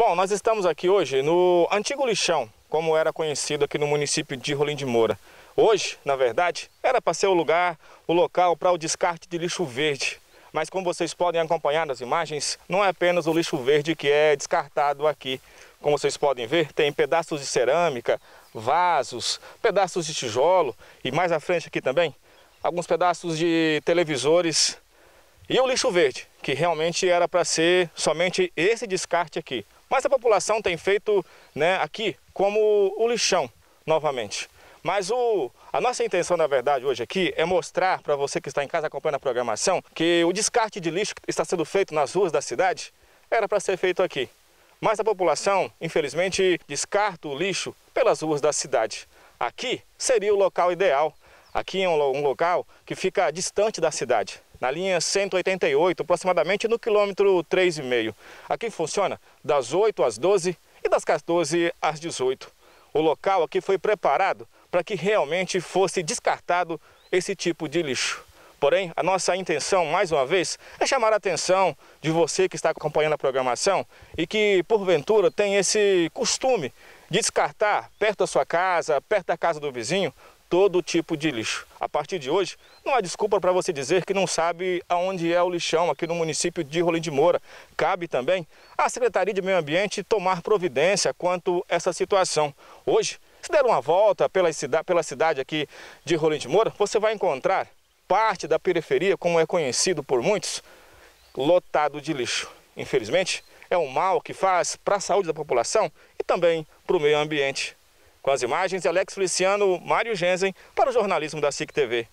Bom, nós estamos aqui hoje no antigo lixão, como era conhecido aqui no município de Rolim de Moura. Hoje, na verdade, era para ser o lugar, o local para o descarte de lixo verde. Mas como vocês podem acompanhar nas imagens, não é apenas o lixo verde que é descartado aqui. Como vocês podem ver, tem pedaços de cerâmica, vasos, pedaços de tijolo e mais à frente aqui também, alguns pedaços de televisores e o lixo verde, que realmente era para ser somente esse descarte aqui. Mas a população tem feito né, aqui como o lixão, novamente. Mas o, a nossa intenção, na verdade, hoje aqui é mostrar para você que está em casa acompanhando a programação que o descarte de lixo que está sendo feito nas ruas da cidade era para ser feito aqui. Mas a população, infelizmente, descarta o lixo pelas ruas da cidade. Aqui seria o local ideal Aqui é um, um local que fica distante da cidade, na linha 188, aproximadamente no quilômetro 3,5. Aqui funciona das 8 às 12 e das 14 às 18. O local aqui foi preparado para que realmente fosse descartado esse tipo de lixo. Porém, a nossa intenção, mais uma vez, é chamar a atenção de você que está acompanhando a programação e que, porventura, tem esse costume de descartar perto da sua casa, perto da casa do vizinho, todo tipo de lixo. A partir de hoje, não há desculpa para você dizer que não sabe aonde é o lixão aqui no município de Rolim de Moura. Cabe também à Secretaria de Meio Ambiente tomar providência quanto a essa situação. Hoje, se der uma volta pela, cida pela cidade aqui de Rolim de Moura, você vai encontrar parte da periferia, como é conhecido por muitos, lotado de lixo. Infelizmente, é um mal que faz para a saúde da população e também para o meio ambiente. Com as imagens, Alex Feliciano, Mário Genzen, para o jornalismo da SIC TV.